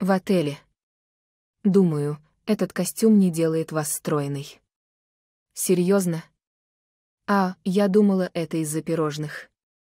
В отеле. Думаю, этот костюм не делает вас стройной. Серьезно? А, я думала, это из-за пирожных.